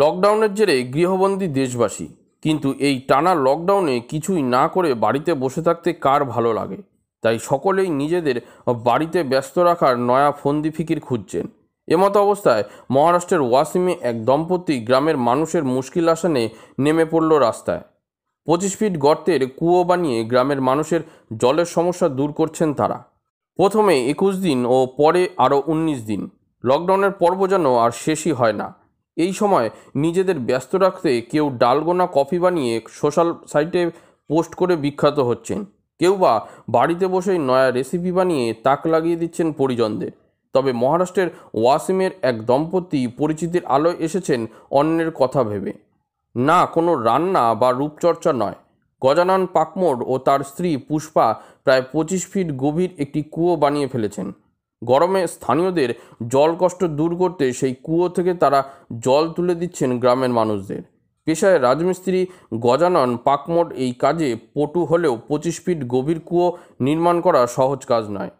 লকডাউনের জেরে গৃহবন্দী দেশবাসী কিন্তু এই টানা লকডাউনে কিছুই না করে বাড়িতে বসে থাকতে কার ভালো লাগে তাই সকলেই নিজেদের বাড়িতে ব্যস্ত রাখার নয়া ফন্দি ফিকির খুঁজছেন এমত অবস্থায় মহারাষ্ট্রের ওয়াসিমে এক দম্পতি গ্রামের মানুষের মুশকিল আসানে নেমে পড়ল রাস্তায় পঁচিশ ফিট গর্তের কুয়ো বানিয়ে গ্রামের মানুষের জলের সমস্যা দূর করছেন তারা প্রথমে একুশ দিন ও পরে আরও উনিশ দিন লকডাউনের পর্ব যেন আর শেষই হয় না এই সময় নিজেদের ব্যস্ত রাখতে কেউ ডালগোনা কফি বানিয়ে সোশ্যাল সাইটে পোস্ট করে বিখ্যাত হচ্ছেন কেউ বা বাড়িতে বসেই নয়া রেসিপি বানিয়ে তাক লাগিয়ে দিচ্ছেন পরিজনদের তবে মহারাষ্ট্রের ওয়াসিমের এক দম্পতি পরিচিতির আলোয় এসেছেন অন্যের কথা ভেবে না কোনো রান্না বা রূপচর্চা নয় গজানন পাকমোড় ও তার স্ত্রী পুষ্পা প্রায় পঁচিশ ফিট গভীর একটি কুয়ো বানিয়ে ফেলেছেন গরমে স্থানীয়দের জল কষ্ট দূর করতে সেই কুয়ো থেকে তারা জল তুলে দিচ্ছেন গ্রামের মানুষদের পেশায় রাজমিস্ত্রি গজানন পাকমোট এই কাজে পটু হলেও পঁচিশ ফিট গভীর কুয়ো নির্মাণ করা সহজ কাজ নয়